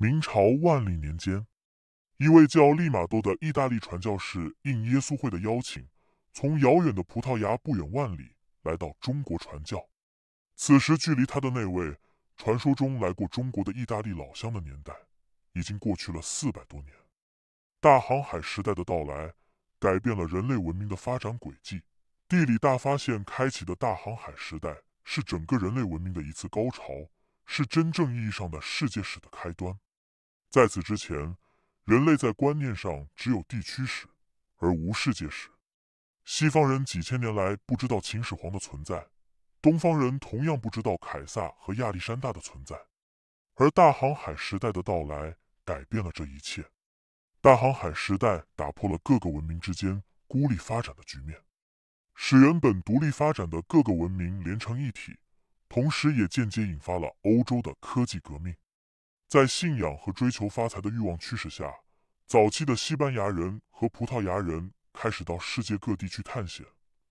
明朝万历年间，一位叫利玛窦的意大利传教士应耶稣会的邀请，从遥远的葡萄牙不远万里来到中国传教。此时，距离他的那位传说中来过中国的意大利老乡的年代，已经过去了四百多年。大航海时代的到来，改变了人类文明的发展轨迹。地理大发现开启的大航海时代，是整个人类文明的一次高潮，是真正意义上的世界史的开端。在此之前，人类在观念上只有地区史，而无世界史。西方人几千年来不知道秦始皇的存在，东方人同样不知道凯撒和亚历山大的存在。而大航海时代的到来改变了这一切。大航海时代打破了各个文明之间孤立发展的局面，使原本独立发展的各个文明连成一体，同时也间接引发了欧洲的科技革命。在信仰和追求发财的欲望驱使下，早期的西班牙人和葡萄牙人开始到世界各地去探险。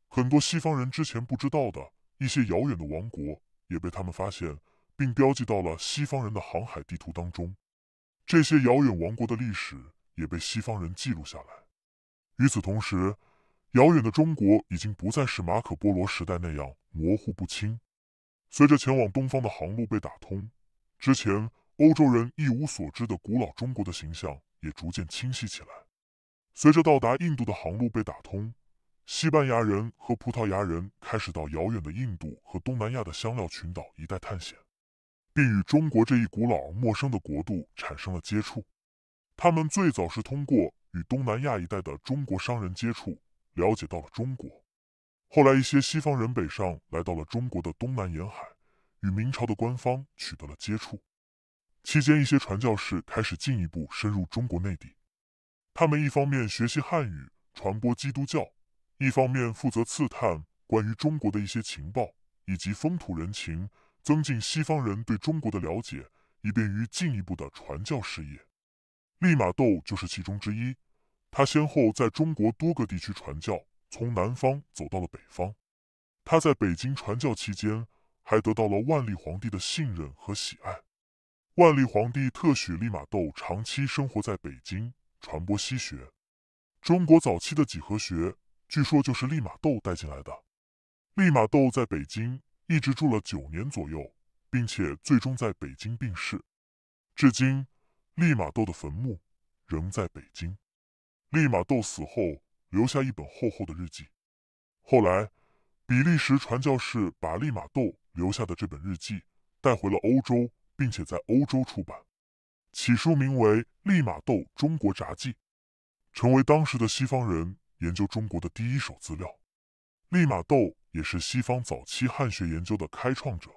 很多西方人之前不知道的一些遥远的王国也被他们发现，并标记到了西方人的航海地图当中。这些遥远王国的历史也被西方人记录下来。与此同时，遥远的中国已经不再是马可·波罗时代那样模糊不清。随着前往东方的航路被打通，之前。欧洲人一无所知的古老中国的形象也逐渐清晰起来。随着到达印度的航路被打通，西班牙人和葡萄牙人开始到遥远的印度和东南亚的香料群岛一带探险，并与中国这一古老陌生的国度产生了接触。他们最早是通过与东南亚一带的中国商人接触，了解到了中国。后来，一些西方人北上来到了中国的东南沿海，与明朝的官方取得了接触。期间，一些传教士开始进一步深入中国内地。他们一方面学习汉语、传播基督教，一方面负责刺探关于中国的一些情报以及风土人情，增进西方人对中国的了解，以便于进一步的传教事业。利玛窦就是其中之一。他先后在中国多个地区传教，从南方走到了北方。他在北京传教期间，还得到了万历皇帝的信任和喜爱。万历皇帝特许利玛窦长期生活在北京，传播西学。中国早期的几何学，据说就是利玛窦带进来的。利玛窦在北京一直住了九年左右，并且最终在北京病逝。至今，利玛窦的坟墓仍在北京。利玛窦死后留下一本厚厚的日记，后来，比利时传教士把利玛窦留下的这本日记带回了欧洲。并且在欧洲出版，起书名为《利玛窦中国札记》，成为当时的西方人研究中国的第一手资料。利玛窦也是西方早期汉学研究的开创者。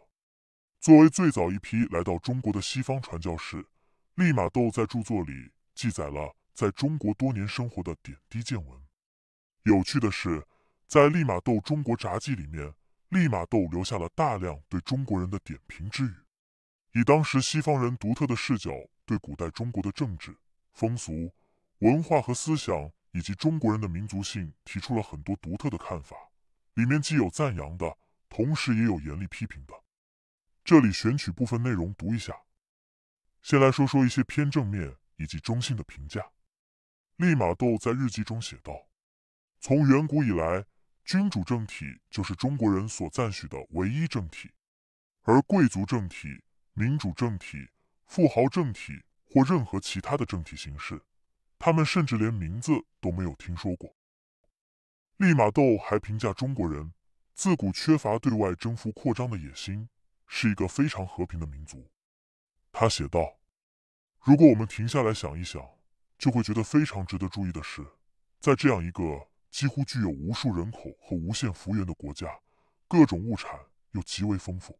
作为最早一批来到中国的西方传教士，利玛窦在著作里记载了在中国多年生活的点滴见闻。有趣的是，在《利玛窦中国札记》里面，利玛窦留下了大量对中国人的点评之语。以当时西方人独特的视角，对古代中国的政治、风俗、文化和思想，以及中国人的民族性，提出了很多独特的看法。里面既有赞扬的，同时也有严厉批评的。这里选取部分内容读一下。先来说说一些偏正面以及中性的评价。利玛窦在日记中写道：“从远古以来，君主政体就是中国人所赞许的唯一政体，而贵族政体。”民主政体、富豪政体或任何其他的政体形式，他们甚至连名字都没有听说过。利玛窦还评价中国人自古缺乏对外征服扩张的野心，是一个非常和平的民族。他写道：“如果我们停下来想一想，就会觉得非常值得注意的是，在这样一个几乎具有无数人口和无限幅员的国家，各种物产又极为丰富。”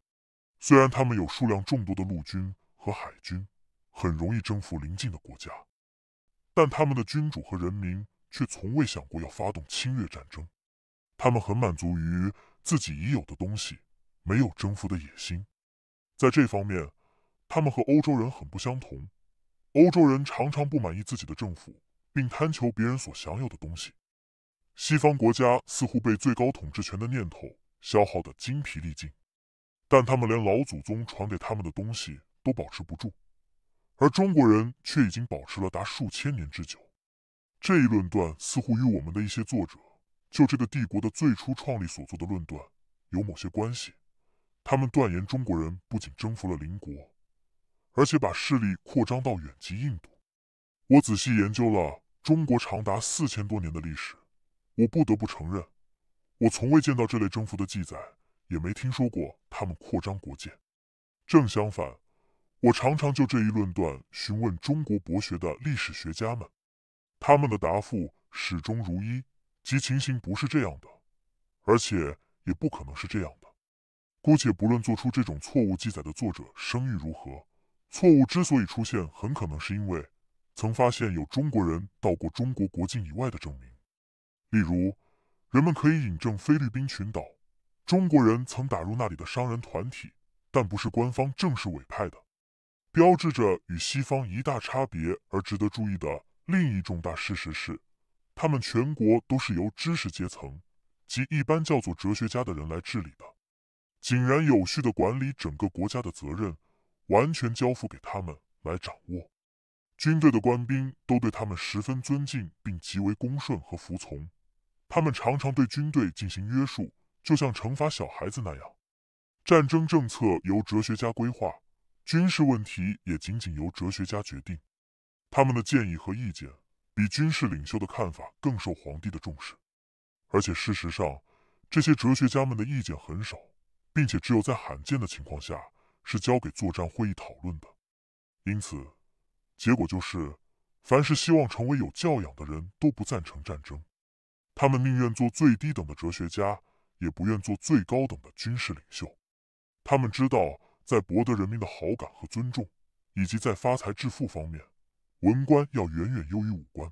虽然他们有数量众多的陆军和海军，很容易征服邻近的国家，但他们的君主和人民却从未想过要发动侵略战争。他们很满足于自己已有的东西，没有征服的野心。在这方面，他们和欧洲人很不相同。欧洲人常常不满意自己的政府，并贪求别人所享有的东西。西方国家似乎被最高统治权的念头消耗得精疲力尽。但他们连老祖宗传给他们的东西都保持不住，而中国人却已经保持了达数千年之久。这一论断似乎与我们的一些作者就这个帝国的最初创立所做的论断有某些关系。他们断言中国人不仅征服了邻国，而且把势力扩张到远及印度。我仔细研究了中国长达四千多年的历史，我不得不承认，我从未见到这类征服的记载。也没听说过他们扩张国界，正相反，我常常就这一论断询问中国博学的历史学家们，他们的答复始终如一，即情形不是这样的，而且也不可能是这样的。姑且不论做出这种错误记载的作者声誉如何，错误之所以出现，很可能是因为曾发现有中国人到过中国国境以外的证明，例如，人们可以引证菲律宾群岛。中国人曾打入那里的商人团体，但不是官方正式委派的，标志着与西方一大差别。而值得注意的另一重大事实是，他们全国都是由知识阶层，即一般叫做哲学家的人来治理的，井然有序地管理整个国家的责任，完全交付给他们来掌握。军队的官兵都对他们十分尊敬，并极为恭顺和服从。他们常常对军队进行约束。就像惩罚小孩子那样，战争政策由哲学家规划，军事问题也仅仅由哲学家决定。他们的建议和意见比军事领袖的看法更受皇帝的重视。而且事实上，这些哲学家们的意见很少，并且只有在罕见的情况下是交给作战会议讨论的。因此，结果就是，凡是希望成为有教养的人都不赞成战争，他们宁愿做最低等的哲学家。也不愿做最高等的军事领袖，他们知道在博得人民的好感和尊重，以及在发财致富方面，文官要远远优于武官。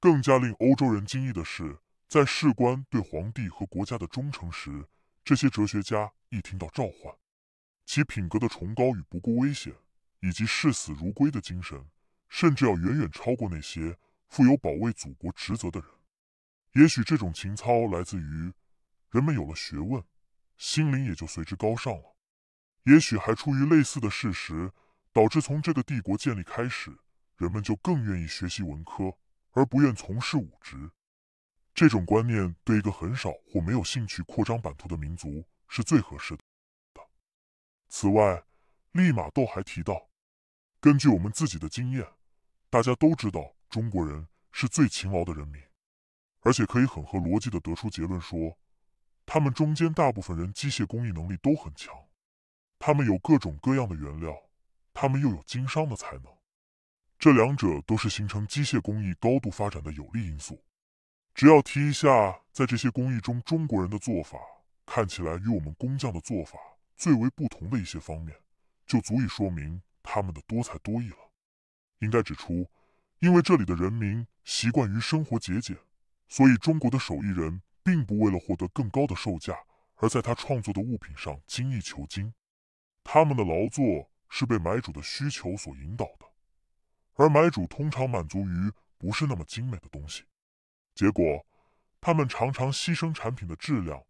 更加令欧洲人惊异的是，在士官对皇帝和国家的忠诚时，这些哲学家一听到召唤，其品格的崇高与不顾危险，以及视死如归的精神，甚至要远远超过那些负有保卫祖国职责的人。也许这种情操来自于。人们有了学问，心灵也就随之高尚了。也许还出于类似的事实，导致从这个帝国建立开始，人们就更愿意学习文科，而不愿从事武职。这种观念对一个很少或没有兴趣扩张版图的民族是最合适的。此外，利玛窦还提到，根据我们自己的经验，大家都知道中国人是最勤劳的人民，而且可以很合逻辑的得出结论说。他们中间大部分人机械工艺能力都很强，他们有各种各样的原料，他们又有经商的才能，这两者都是形成机械工艺高度发展的有利因素。只要提一下在这些工艺中中国人的做法看起来与我们工匠的做法最为不同的一些方面，就足以说明他们的多才多艺了。应该指出，因为这里的人民习惯于生活节俭，所以中国的手艺人。并不为了获得更高的售价，而在他创作的物品上精益求精。他们的劳作是被买主的需求所引导的，而买主通常满足于不是那么精美的东西。结果，他们常常牺牲产品的质量，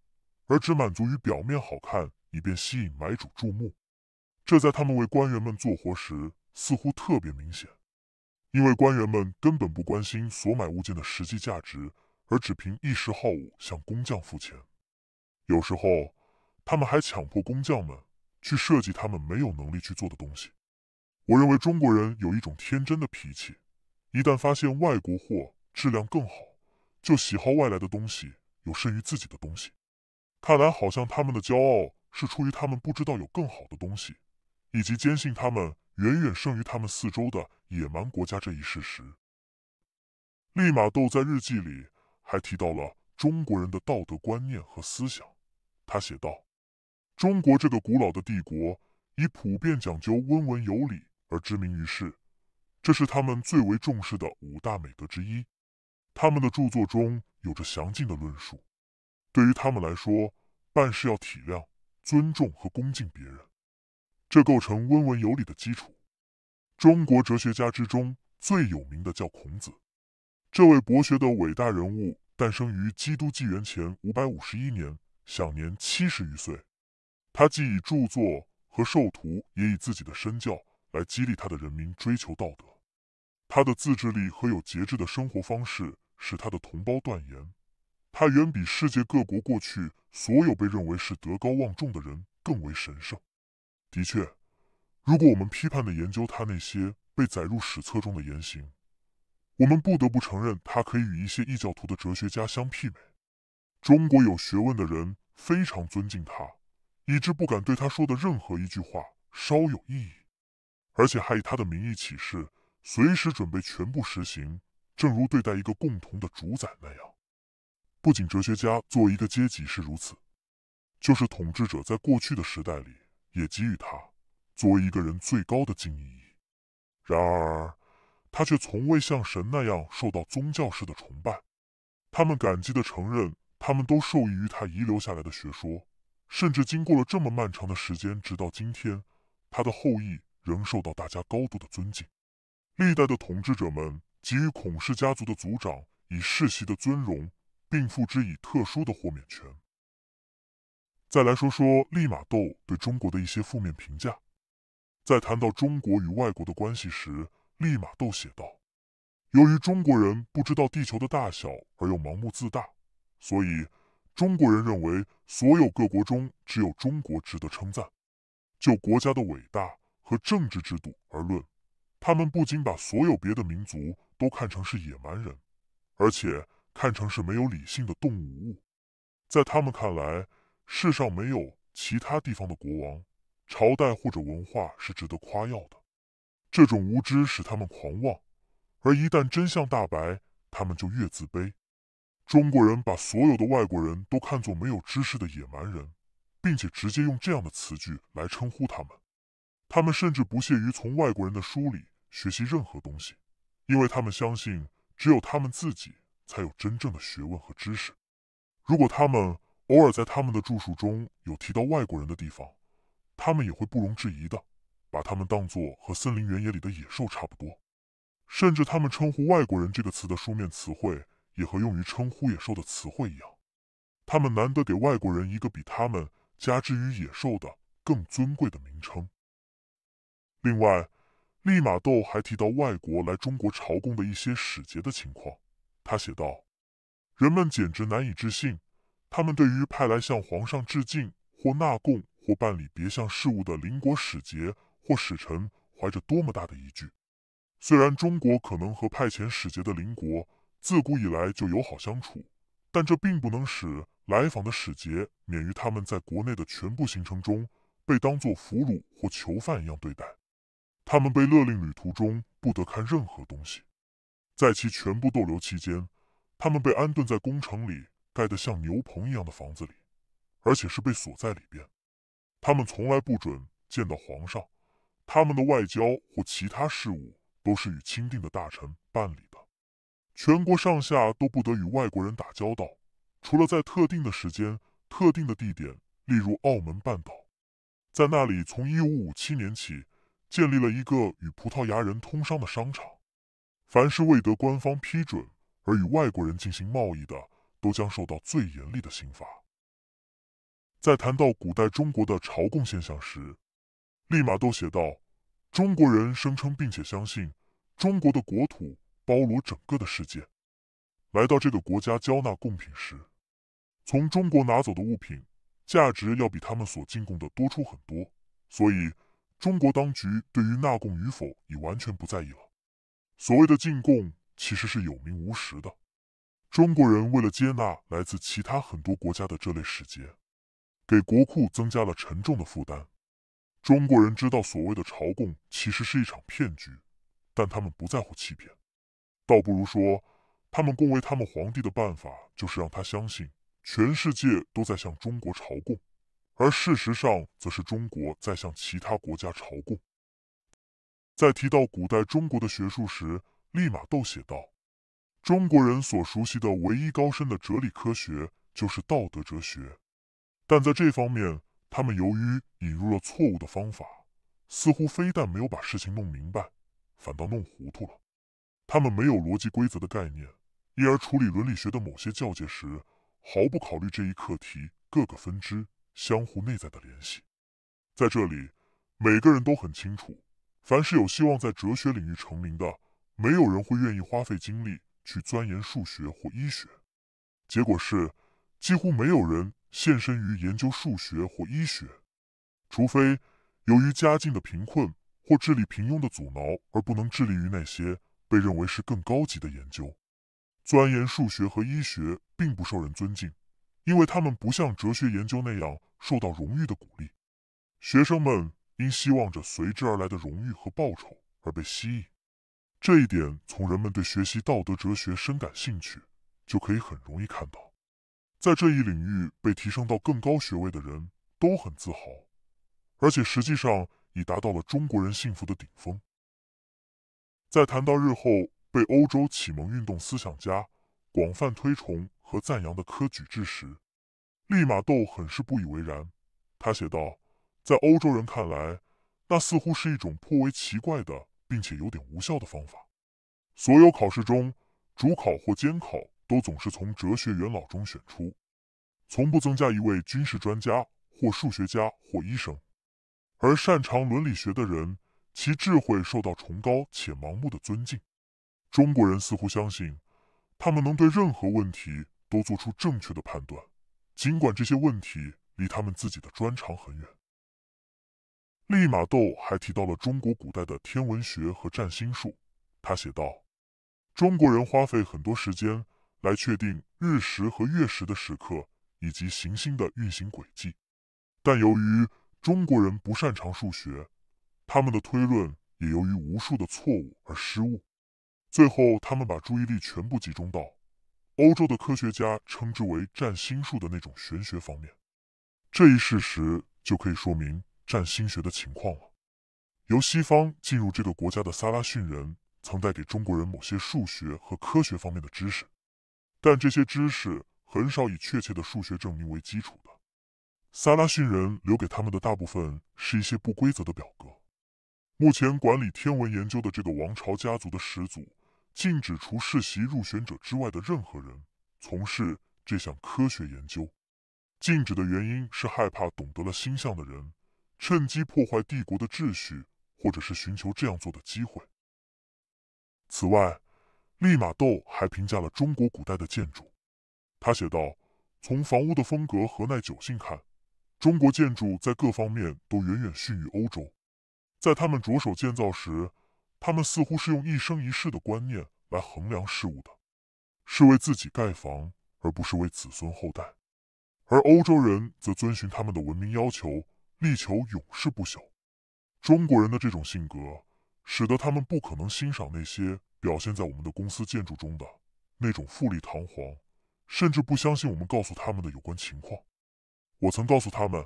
而只满足于表面好看，以便吸引买主注目。这在他们为官员们做活时似乎特别明显，因为官员们根本不关心所买物件的实际价值。而只凭一时好恶向工匠付钱，有时候他们还强迫工匠们去设计他们没有能力去做的东西。我认为中国人有一种天真的脾气，一旦发现外国货质量更好，就喜好外来的东西，有胜于自己的东西。看来好像他们的骄傲是出于他们不知道有更好的东西，以及坚信他们远远胜于他们四周的野蛮国家这一事实。利玛窦在日记里。还提到了中国人的道德观念和思想。他写道：“中国这个古老的帝国以普遍讲究温文有礼而知名于世，这是他们最为重视的五大美德之一。他们的著作中有着详尽的论述。对于他们来说，办事要体谅、尊重和恭敬别人，这构成温文有礼的基础。中国哲学家之中最有名的叫孔子。”这位博学的伟大人物诞生于基督纪元前五百五十一年，享年七十余岁。他既以著作和授徒，也以自己的身教来激励他的人民追求道德。他的自制力和有节制的生活方式使他的同胞断言，他远比世界各国过去所有被认为是德高望重的人更为神圣。的确，如果我们批判的研究他那些被载入史册中的言行，我们不得不承认，他可以与一些异教徒的哲学家相媲美。中国有学问的人非常尊敬他，以致不敢对他说的任何一句话稍有异议，而且还以他的名义起誓，随时准备全部实行，正如对待一个共同的主宰那样。不仅哲学家作为一个阶级是如此，就是统治者在过去的时代里也给予他作为一个人最高的敬意。然而。他却从未像神那样受到宗教式的崇拜，他们感激地承认，他们都受益于他遗留下来的学说，甚至经过了这么漫长的时间，直到今天，他的后裔仍受到大家高度的尊敬。历代的统治者们给予孔氏家族的族长以世袭的尊荣，并赋之以特殊的豁免权。再来说说利玛窦对中国的一些负面评价，在谈到中国与外国的关系时。立马斗写道：，由于中国人不知道地球的大小而又盲目自大，所以中国人认为所有各国中只有中国值得称赞。就国家的伟大和政治制度而论，他们不仅把所有别的民族都看成是野蛮人，而且看成是没有理性的动物。在他们看来，世上没有其他地方的国王、朝代或者文化是值得夸耀的。这种无知使他们狂妄，而一旦真相大白，他们就越自卑。中国人把所有的外国人都看作没有知识的野蛮人，并且直接用这样的词句来称呼他们。他们甚至不屑于从外国人的书里学习任何东西，因为他们相信只有他们自己才有真正的学问和知识。如果他们偶尔在他们的著述中有提到外国人的地方，他们也会不容置疑的。把他们当作和森林原野里的野兽差不多，甚至他们称呼外国人这个词的书面词汇也和用于称呼野兽的词汇一样。他们难得给外国人一个比他们加之于野兽的更尊贵的名称。另外，利玛窦还提到外国来中国朝贡的一些使节的情况。他写道：“人们简直难以置信，他们对于派来向皇上致敬或纳贡或办理别项事务的邻国使节。”或使臣怀着多么大的疑惧！虽然中国可能和派遣使节的邻国自古以来就友好相处，但这并不能使来访的使节免于他们在国内的全部行程中被当作俘虏或囚犯一样对待。他们被勒令旅途中不得看任何东西，在其全部逗留期间，他们被安顿在宫城里盖得像牛棚一样的房子里，而且是被锁在里边。他们从来不准见到皇上。他们的外交或其他事务都是与钦定的大臣办理的，全国上下都不得与外国人打交道，除了在特定的时间、特定的地点，例如澳门半岛，在那里从1557年起建立了一个与葡萄牙人通商的商场。凡是未得官方批准而与外国人进行贸易的，都将受到最严厉的刑罚。在谈到古代中国的朝贡现象时，立马都写道：“中国人声称并且相信，中国的国土包罗整个的世界。来到这个国家交纳贡品时，从中国拿走的物品价值要比他们所进贡的多出很多。所以，中国当局对于纳贡与否已完全不在意了。所谓的进贡其实是有名无实的。中国人为了接纳来自其他很多国家的这类使节，给国库增加了沉重的负担。”中国人知道所谓的朝贡其实是一场骗局，但他们不在乎欺骗，倒不如说，他们恭维他们皇帝的办法就是让他相信全世界都在向中国朝贡，而事实上则是中国在向其他国家朝贡。在提到古代中国的学术时，立马都写道：“中国人所熟悉的唯一高深的哲理科学就是道德哲学，但在这方面。”他们由于引入了错误的方法，似乎非但没有把事情弄明白，反倒弄糊涂了。他们没有逻辑规则的概念，因而处理伦理学的某些教界时，毫不考虑这一课题各个分支相互内在的联系。在这里，每个人都很清楚，凡是有希望在哲学领域成名的，没有人会愿意花费精力去钻研数学或医学。结果是，几乎没有人。献身于研究数学或医学，除非由于家境的贫困或智力平庸的阻挠而不能致力于那些被认为是更高级的研究。钻研数学和医学并不受人尊敬，因为他们不像哲学研究那样受到荣誉的鼓励。学生们因希望着随之而来的荣誉和报酬而被吸引，这一点从人们对学习道德哲学深感兴趣就可以很容易看到。在这一领域被提升到更高学位的人都很自豪，而且实际上已达到了中国人幸福的顶峰。在谈到日后被欧洲启蒙运动思想家广泛推崇和赞扬的科举制时，利玛窦很是不以为然。他写道：“在欧洲人看来，那似乎是一种颇为奇怪的，并且有点无效的方法。所有考试中，主考或监考。”都总是从哲学元老中选出，从不增加一位军事专家或数学家或医生，而擅长伦理学的人，其智慧受到崇高且盲目的尊敬。中国人似乎相信，他们能对任何问题都做出正确的判断，尽管这些问题离他们自己的专长很远。利玛窦还提到了中国古代的天文学和占星术，他写道：“中国人花费很多时间。”来确定日食和月食的时刻以及行星的运行轨迹，但由于中国人不擅长数学，他们的推论也由于无数的错误而失误。最后，他们把注意力全部集中到欧洲的科学家称之为占星术的那种玄学方面。这一事实就可以说明占星学的情况了。由西方进入这个国家的萨拉逊人曾带给中国人某些数学和科学方面的知识。但这些知识很少以确切的数学证明为基础的。萨拉逊人留给他们的大部分是一些不规则的表格。目前管理天文研究的这个王朝家族的始祖，禁止除世袭入选者之外的任何人从事这项科学研究。禁止的原因是害怕懂得了星象的人，趁机破坏帝国的秩序，或者是寻求这样做的机会。此外，利玛窦还评价了中国古代的建筑，他写道：“从房屋的风格和耐久性看，中国建筑在各方面都远远逊于欧洲。在他们着手建造时，他们似乎是用一生一世的观念来衡量事物的，是为自己盖房，而不是为子孙后代。而欧洲人则遵循他们的文明要求，力求永世不朽。中国人的这种性格，使得他们不可能欣赏那些。”表现在我们的公司建筑中的那种富丽堂皇，甚至不相信我们告诉他们的有关情况。我曾告诉他们，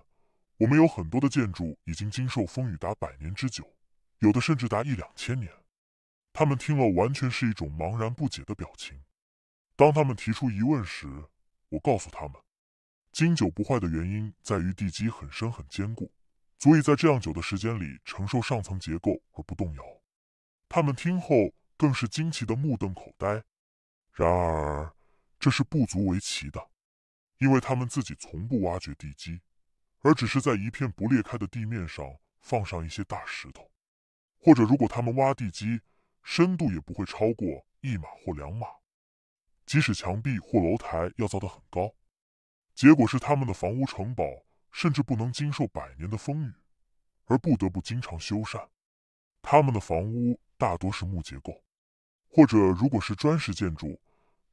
我们有很多的建筑已经经受风雨达百年之久，有的甚至达一两千年。他们听了完全是一种茫然不解的表情。当他们提出疑问时，我告诉他们，经久不坏的原因在于地基很深很坚固，足以在这样久的时间里承受上层结构而不动摇。他们听后。更是惊奇的目瞪口呆。然而，这是不足为奇的，因为他们自己从不挖掘地基，而只是在一片不裂开的地面上放上一些大石头。或者，如果他们挖地基，深度也不会超过一码或两码。即使墙壁或楼台要造得很高，结果是他们的房屋、城堡甚至不能经受百年的风雨，而不得不经常修缮。他们的房屋大多是木结构。或者，如果是砖石建筑，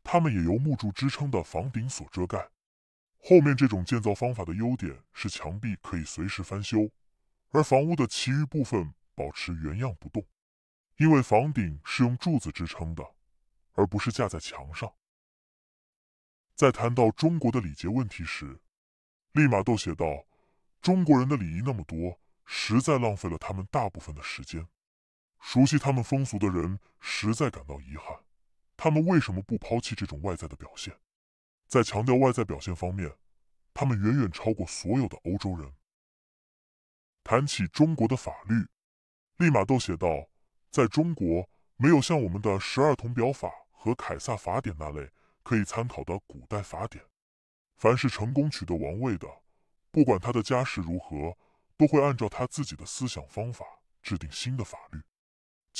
它们也由木柱支撑的房顶所遮盖。后面这种建造方法的优点是墙壁可以随时翻修，而房屋的其余部分保持原样不动，因为房顶是用柱子支撑的，而不是架在墙上。在谈到中国的礼节问题时，利玛窦写道：“中国人的礼仪那么多，实在浪费了他们大部分的时间。”熟悉他们风俗的人实在感到遗憾，他们为什么不抛弃这种外在的表现？在强调外在表现方面，他们远远超过所有的欧洲人。谈起中国的法律，利马窦写道：“在中国，没有像我们的《十二铜表法》和《凯撒法典》那类可以参考的古代法典。凡是成功取得王位的，不管他的家世如何，都会按照他自己的思想方法制定新的法律。”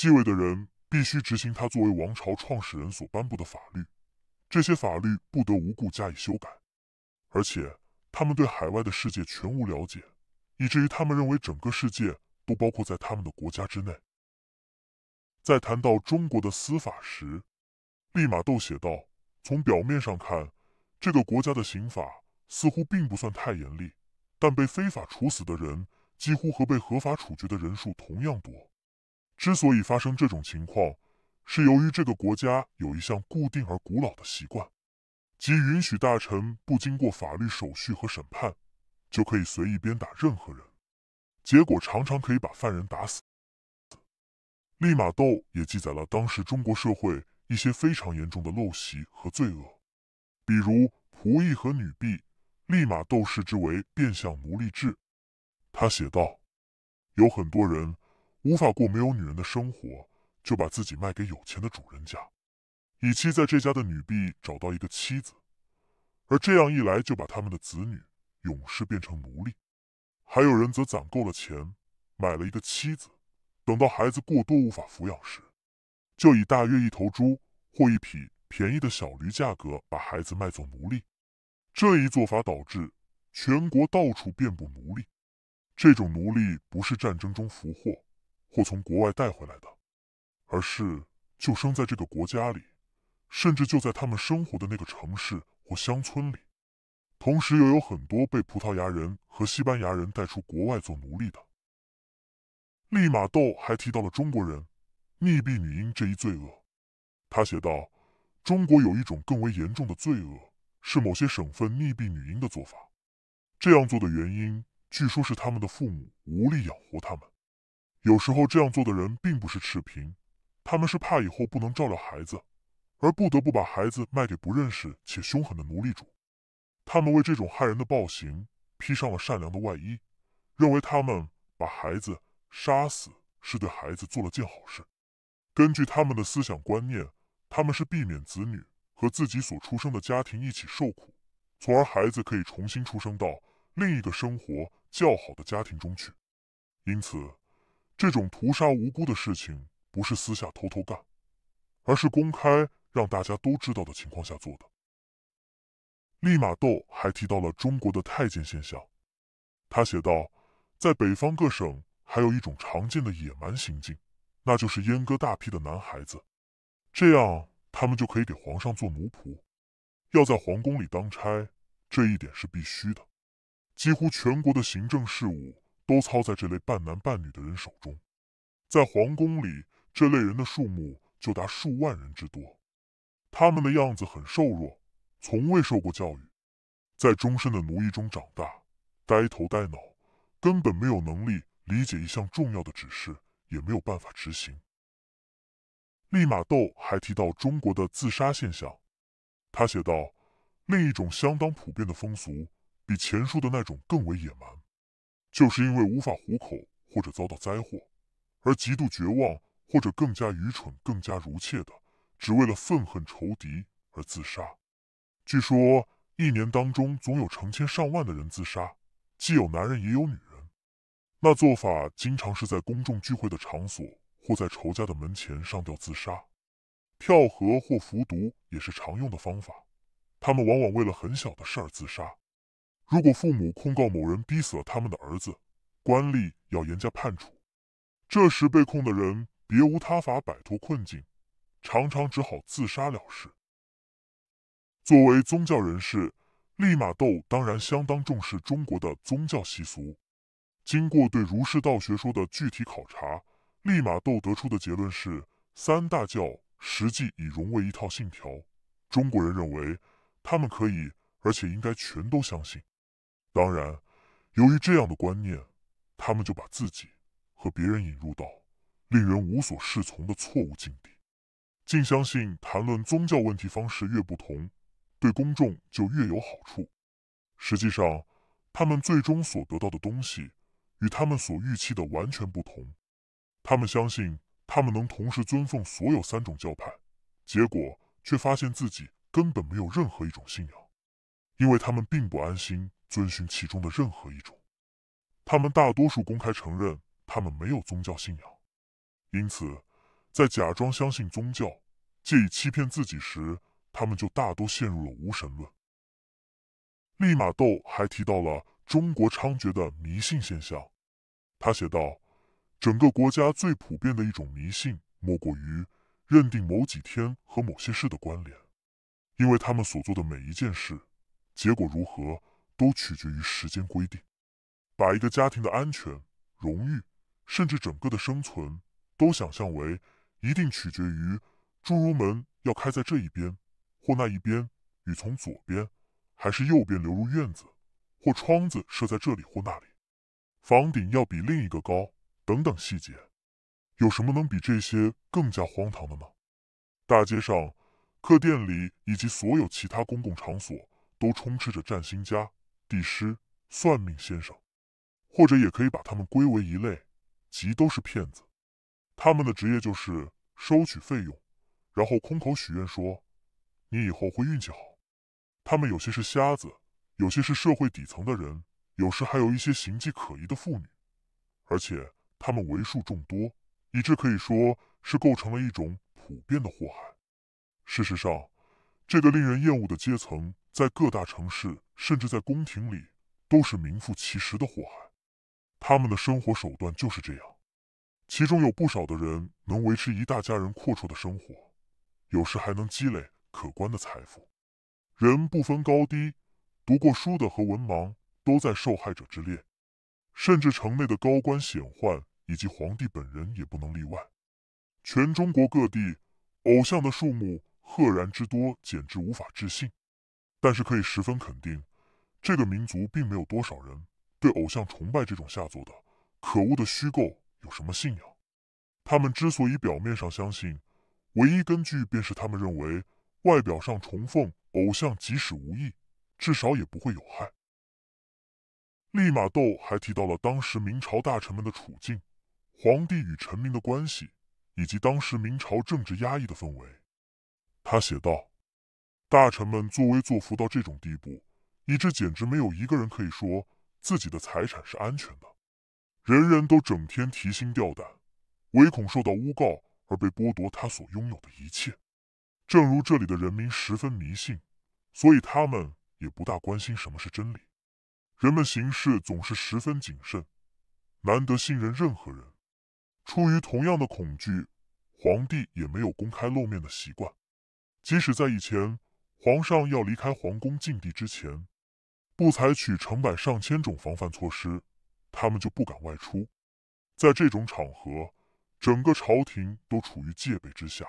继位的人必须执行他作为王朝创始人所颁布的法律，这些法律不得无故加以修改，而且他们对海外的世界全无了解，以至于他们认为整个世界都包括在他们的国家之内。在谈到中国的司法时，利玛窦写道：“从表面上看，这个国家的刑法似乎并不算太严厉，但被非法处死的人几乎和被合法处决的人数同样多。”之所以发生这种情况，是由于这个国家有一项固定而古老的习惯，即允许大臣不经过法律手续和审判，就可以随意鞭打任何人，结果常常可以把犯人打死。利马窦也记载了当时中国社会一些非常严重的陋习和罪恶，比如仆役和女婢。利马窦视之为变相奴隶制。他写道：“有很多人。”无法过没有女人的生活，就把自己卖给有钱的主人家，以期在这家的女婢找到一个妻子；而这样一来，就把他们的子女永世变成奴隶。还有人则攒够了钱，买了一个妻子，等到孩子过多无法抚养时，就以大约一头猪或一匹便宜的小驴价格把孩子卖作奴隶。这一做法导致全国到处遍布奴隶。这种奴隶不是战争中俘获。或从国外带回来的，而是就生在这个国家里，甚至就在他们生活的那个城市或乡村里。同时，又有很多被葡萄牙人和西班牙人带出国外做奴隶的。利玛窦还提到了中国人“溺毙女婴”这一罪恶。他写道：“中国有一种更为严重的罪恶，是某些省份溺毙女婴的做法。这样做的原因，据说是他们的父母无力养活他们。”有时候这样做的人并不是赤贫，他们是怕以后不能照料孩子，而不得不把孩子卖给不认识且凶狠的奴隶主。他们为这种害人的暴行披上了善良的外衣，认为他们把孩子杀死是对孩子做了件好事。根据他们的思想观念，他们是避免子女和自己所出生的家庭一起受苦，从而孩子可以重新出生到另一个生活较好的家庭中去。因此。这种屠杀无辜的事情不是私下偷偷干，而是公开让大家都知道的情况下做的。利玛窦还提到了中国的太监现象，他写道：“在北方各省，还有一种常见的野蛮行径，那就是阉割大批的男孩子，这样他们就可以给皇上做奴仆，要在皇宫里当差。这一点是必须的，几乎全国的行政事务。”都操在这类半男半女的人手中，在皇宫里，这类人的数目就达数万人之多。他们的样子很瘦弱，从未受过教育，在终身的奴役中长大，呆头呆脑，根本没有能力理解一项重要的指示，也没有办法执行。利玛窦还提到中国的自杀现象，他写道：“另一种相当普遍的风俗，比前述的那种更为野蛮。”就是因为无法糊口或者遭到灾祸，而极度绝望或者更加愚蠢、更加如切的，只为了愤恨仇敌而自杀。据说一年当中总有成千上万的人自杀，既有男人也有女人。那做法经常是在公众聚会的场所或在仇家的门前上吊自杀，跳河或服毒也是常用的方法。他们往往为了很小的事儿自杀。如果父母控告某人逼死了他们的儿子，官吏要严加判处。这时被控的人别无他法摆脱困境，常常只好自杀了事。作为宗教人士，利玛窦当然相当重视中国的宗教习俗。经过对儒释道学说的具体考察，利玛窦得出的结论是：三大教实际已融为一套信条。中国人认为，他们可以而且应该全都相信。当然，由于这样的观念，他们就把自己和别人引入到令人无所适从的错误境地。竟相信谈论宗教问题方式越不同，对公众就越有好处。实际上，他们最终所得到的东西与他们所预期的完全不同。他们相信他们能同时尊奉所有三种教派，结果却发现自己根本没有任何一种信仰，因为他们并不安心。遵循其中的任何一种，他们大多数公开承认他们没有宗教信仰，因此，在假装相信宗教，借以欺骗自己时，他们就大多陷入了无神论。利玛窦还提到了中国猖獗的迷信现象，他写道：“整个国家最普遍的一种迷信，莫过于认定某几天和某些事的关联，因为他们所做的每一件事，结果如何。”都取决于时间规定，把一个家庭的安全、荣誉，甚至整个的生存，都想象为一定取决于诸如门要开在这一边或那一边，雨从左边还是右边流入院子，或窗子设在这里或那里，房顶要比另一个高等等细节，有什么能比这些更加荒唐的呢？大街上、客店里以及所有其他公共场所都充斥着占星家。帝师、算命先生，或者也可以把他们归为一类，即都是骗子。他们的职业就是收取费用，然后空口许愿说你以后会运气好。他们有些是瞎子，有些是社会底层的人，有时还有一些形迹可疑的妇女，而且他们为数众多，以致可以说是构成了一种普遍的祸害。事实上，这个令人厌恶的阶层，在各大城市，甚至在宫廷里，都是名副其实的祸害。他们的生活手段就是这样。其中有不少的人能维持一大家人阔绰的生活，有时还能积累可观的财富。人不分高低，读过书的和文盲都在受害者之列，甚至城内的高官显宦以及皇帝本人也不能例外。全中国各地，偶像的数目。赫然之多，简直无法置信。但是可以十分肯定，这个民族并没有多少人对偶像崇拜这种下作的、可恶的虚构有什么信仰。他们之所以表面上相信，唯一根据便是他们认为，外表上崇奉偶像即使无益，至少也不会有害。利玛窦还提到了当时明朝大臣们的处境、皇帝与臣民的关系，以及当时明朝政治压抑的氛围。他写道：“大臣们作威作福到这种地步，以致简直没有一个人可以说自己的财产是安全的。人人都整天提心吊胆，唯恐受到诬告而被剥夺他所拥有的一切。正如这里的人民十分迷信，所以他们也不大关心什么是真理。人们行事总是十分谨慎，难得信任任何人。出于同样的恐惧，皇帝也没有公开露面的习惯。”即使在以前，皇上要离开皇宫禁地之前，不采取成百上千种防范措施，他们就不敢外出。在这种场合，整个朝廷都处于戒备之下。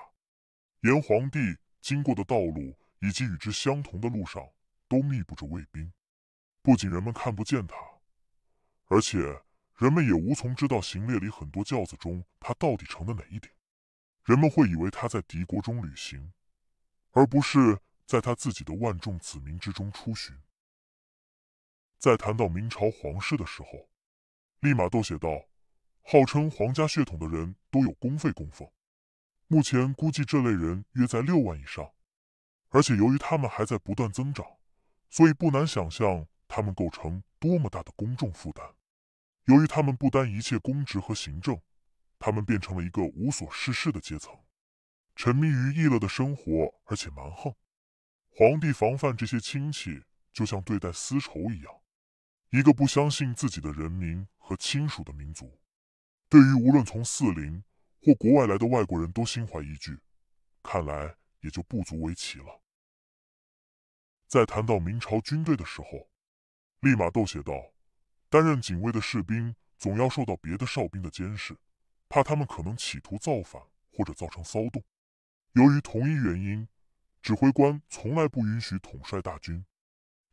炎皇帝经过的道路以及与之相同的路上，都密布着卫兵。不仅人们看不见他，而且人们也无从知道行列里很多轿子中他到底乘的哪一顶。人们会以为他在敌国中旅行。而不是在他自己的万众子民之中出巡。在谈到明朝皇室的时候，立马都写道：“号称皇家血统的人都有公费供奉，目前估计这类人约在六万以上。而且由于他们还在不断增长，所以不难想象他们构成多么大的公众负担。由于他们不担一切公职和行政，他们变成了一个无所事事的阶层。”沉迷于逸乐的生活，而且蛮横。皇帝防范这些亲戚，就像对待丝绸一样。一个不相信自己的人民和亲属的民族，对于无论从四邻或国外来的外国人都心怀疑惧，看来也就不足为奇了。在谈到明朝军队的时候，利马窦写道：“担任警卫的士兵总要受到别的哨兵的监视，怕他们可能企图造反或者造成骚动。”由于同一原因，指挥官从来不允许统帅大军，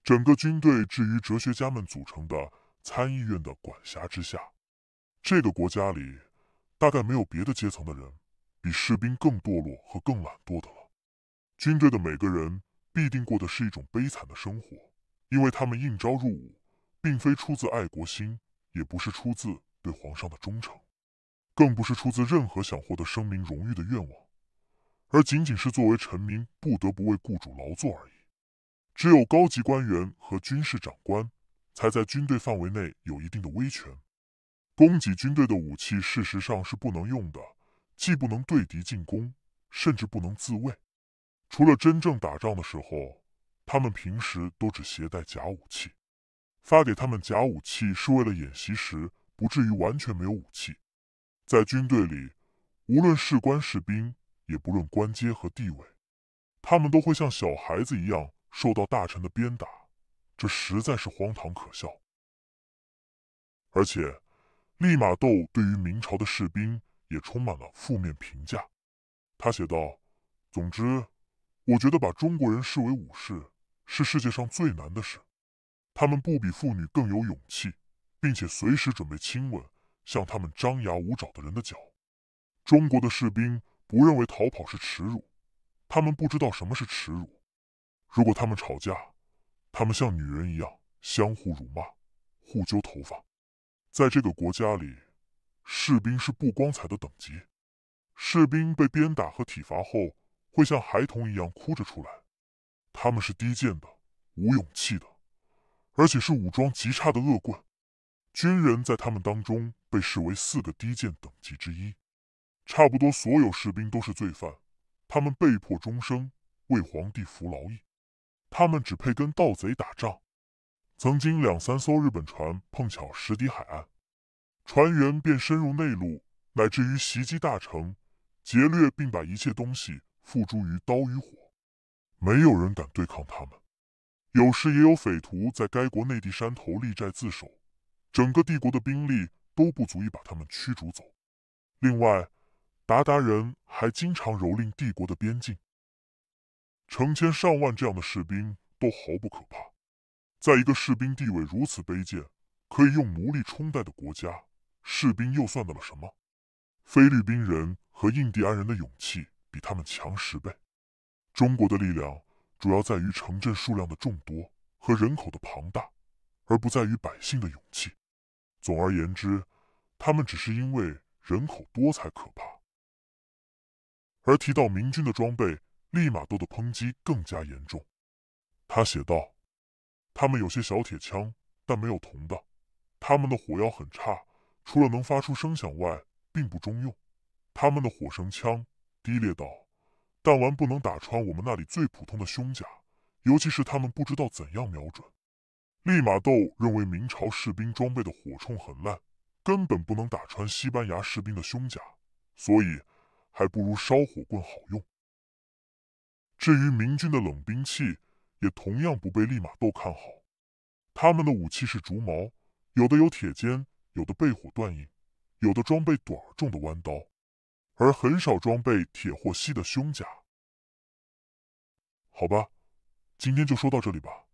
整个军队置于哲学家们组成的参议院的管辖之下。这个国家里，大概没有别的阶层的人比士兵更堕落和更懒惰的了。军队的每个人必定过的是一种悲惨的生活，因为他们应招入伍，并非出自爱国心，也不是出自对皇上的忠诚，更不是出自任何想获得声名荣誉的愿望。而仅仅是作为臣民，不得不为雇主劳作而已。只有高级官员和军事长官，才在军队范围内有一定的威权。供给军队的武器事实上是不能用的，既不能对敌进攻，甚至不能自卫。除了真正打仗的时候，他们平时都只携带假武器。发给他们假武器是为了演习时不至于完全没有武器。在军队里，无论士官、士兵。也不论官阶和地位，他们都会像小孩子一样受到大臣的鞭打，这实在是荒唐可笑。而且，利玛窦对于明朝的士兵也充满了负面评价。他写道：“总之，我觉得把中国人视为武士是世界上最难的事。他们不比妇女更有勇气，并且随时准备亲吻向他们张牙舞爪的人的脚。中国的士兵。”不认为逃跑是耻辱，他们不知道什么是耻辱。如果他们吵架，他们像女人一样相互辱骂、互揪头发。在这个国家里，士兵是不光彩的等级。士兵被鞭打和体罚后，会像孩童一样哭着出来。他们是低贱的、无勇气的，而且是武装极差的恶棍。军人在他们当中被视为四个低贱等级之一。差不多所有士兵都是罪犯，他们被迫终生为皇帝服劳役，他们只配跟盗贼打仗。曾经两三艘日本船碰巧驶抵海岸，船员便深入内陆，乃至于袭击大城，劫掠并把一切东西付诸于刀与火。没有人敢对抗他们。有时也有匪徒在该国内地山头立寨自守，整个帝国的兵力都不足以把他们驱逐走。另外。达达人还经常蹂躏帝国的边境，成千上万这样的士兵都毫不可怕。在一个士兵地位如此卑贱、可以用奴隶充代的国家，士兵又算得了什么？菲律宾人和印第安人的勇气比他们强十倍。中国的力量主要在于城镇数量的众多和人口的庞大，而不在于百姓的勇气。总而言之，他们只是因为人口多才可怕。而提到明军的装备，利马窦的抨击更加严重。他写道：“他们有些小铁枪，但没有铜的；他们的火药很差，除了能发出声响外，并不中用；他们的火绳枪低劣到弹丸不能打穿我们那里最普通的胸甲，尤其是他们不知道怎样瞄准。”利马窦认为明朝士兵装备的火铳很烂，根本不能打穿西班牙士兵的胸甲，所以。还不如烧火棍好用。至于明军的冷兵器，也同样不被立马窦看好。他们的武器是竹矛，有的有铁尖，有的被火断硬，有的装备短而重的弯刀，而很少装备铁或锡的胸甲。好吧，今天就说到这里吧。